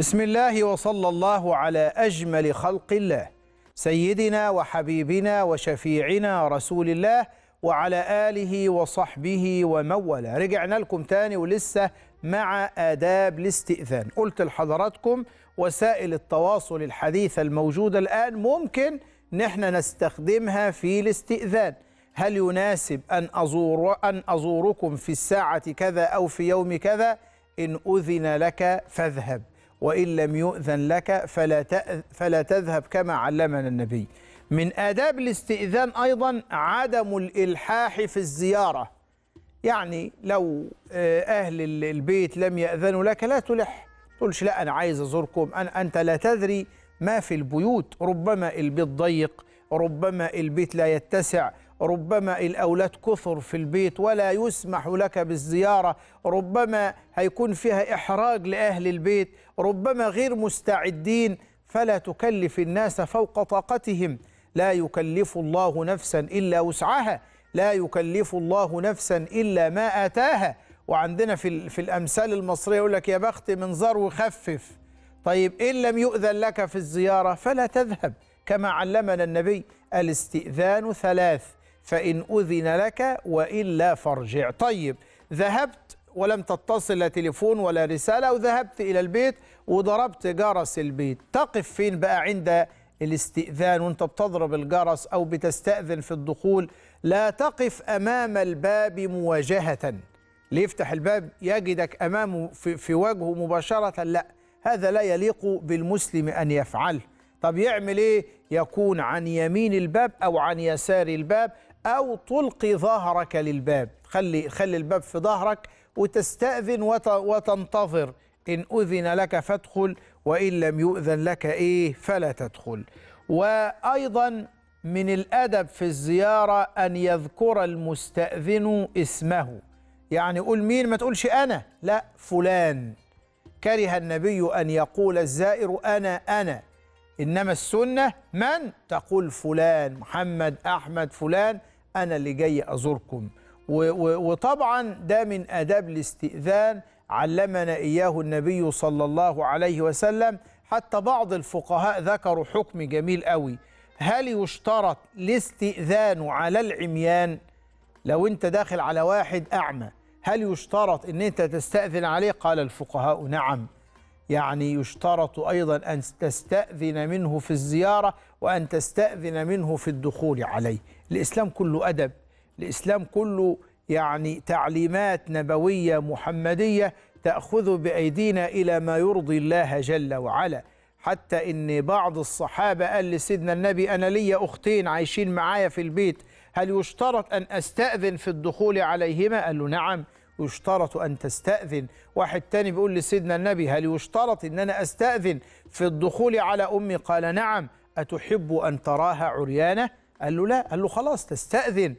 بسم الله وصلى الله على أجمل خلق الله سيدنا وحبيبنا وشفيعنا رسول الله وعلى آله وصحبه ومولى رجعنا لكم تاني ولسه مع آداب الاستئذان قلت لحضراتكم وسائل التواصل الحديثة الموجودة الآن ممكن نحن نستخدمها في الاستئذان هل يناسب أن, أزور أن أزوركم في الساعة كذا أو في يوم كذا إن أذن لك فاذهب وإن لم يؤذن لك فلا, فلا تذهب كما علمنا النبي من آداب الاستئذان أيضا عدم الإلحاح في الزيارة يعني لو آه، أهل البيت لم يأذنوا لك لا تلح تقولش لا أنا عايز أزوركم أنا أنت لا تدري ما في البيوت ربما البيت ضيق ربما البيت لا يتسع ربما الأولاد كثر في البيت ولا يسمح لك بالزيارة ربما هيكون فيها إحراج لأهل البيت ربما غير مستعدين فلا تكلف الناس فوق طاقتهم لا يكلف الله نفسا إلا وسعها لا يكلف الله نفسا إلا ما آتاها وعندنا في, في الأمثال المصرية يقول لك يا بخت من زار وخفف طيب إن لم يؤذن لك في الزيارة فلا تذهب كما علمنا النبي الاستئذان ثلاث فإن أذن لك وإلا فارجع طيب ذهبت ولم تتصل لا تليفون ولا رسالة وذهبت إلى البيت وضربت جرس البيت تقف فين بقى عند الاستئذان وانت بتضرب الجرس أو بتستأذن في الدخول لا تقف أمام الباب مواجهة اللي يفتح الباب يجدك أمامه في, في وجهه مباشرة لا هذا لا يليق بالمسلم أن يفعله طب يعمل إيه يكون عن يمين الباب أو عن يسار الباب أو تلقي ظهرك للباب خلي, خلي الباب في ظهرك وتستأذن وتنتظر إن أذن لك فادخل وإن لم يؤذن لك إيه فلا تدخل وأيضا من الأدب في الزيارة أن يذكر المستأذن اسمه يعني قول مين ما تقولش أنا لا فلان كره النبي أن يقول الزائر أنا أنا إنما السنة من تقول فلان محمد أحمد فلان أنا اللي جاي أزوركم وطبعا ده من آداب الاستئذان علمنا إياه النبي صلى الله عليه وسلم حتى بعض الفقهاء ذكروا حكم جميل قوي هل يشترط الاستئذان على العميان لو انت داخل على واحد أعمى هل يشترط ان انت تستأذن عليه قال الفقهاء نعم يعني يشترط أيضا أن تستأذن منه في الزيارة وأن تستأذن منه في الدخول عليه الإسلام كله أدب الإسلام كله يعني تعليمات نبوية محمدية تأخذ بأيدينا إلى ما يرضي الله جل وعلا حتى إن بعض الصحابة قال لسيدنا النبي أنا لي أختين عايشين معايا في البيت هل يشترط أن أستأذن في الدخول عليهما؟ قال له نعم يشترط أن تستأذن واحد تاني بيقول لسيدنا النبي هل يشترط أن أنا أستأذن في الدخول على أمي قال نعم أتحب أن تراها عريانة قال له لا قال له خلاص تستأذن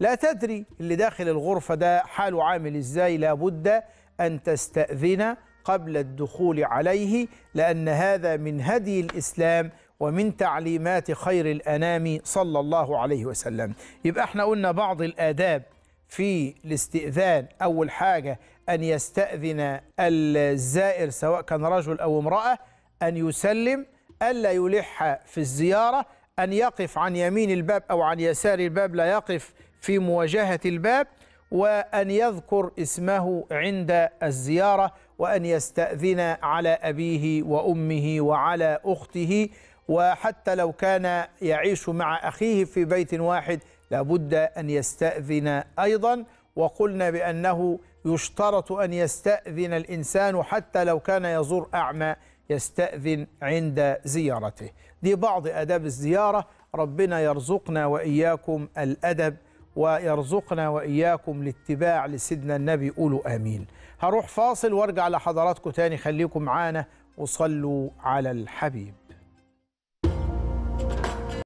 لا تدري اللي داخل الغرفة ده حاله عامل إزاي لابد أن تستأذن قبل الدخول عليه لأن هذا من هدي الإسلام ومن تعليمات خير الأنام صلى الله عليه وسلم يبقى احنا قلنا بعض الآداب في الاستئذان أول حاجة أن يستأذن الزائر سواء كان رجل أو امرأة أن يسلم ألا يلح في الزيارة أن يقف عن يمين الباب أو عن يسار الباب لا يقف في مواجهة الباب وأن يذكر اسمه عند الزيارة وأن يستأذن على أبيه وأمه وعلى أخته وحتى لو كان يعيش مع أخيه في بيت واحد لابد أن يستأذن أيضا وقلنا بأنه يشترط أن يستأذن الإنسان حتى لو كان يزور أعمى يستأذن عند زيارته دي بعض أداب الزيارة ربنا يرزقنا وإياكم الأدب ويرزقنا وإياكم الاتباع لسيدنا النبي قولوا آمين هروح فاصل وارجع لحضراتكم تاني خليكم معانا وصلوا على الحبيب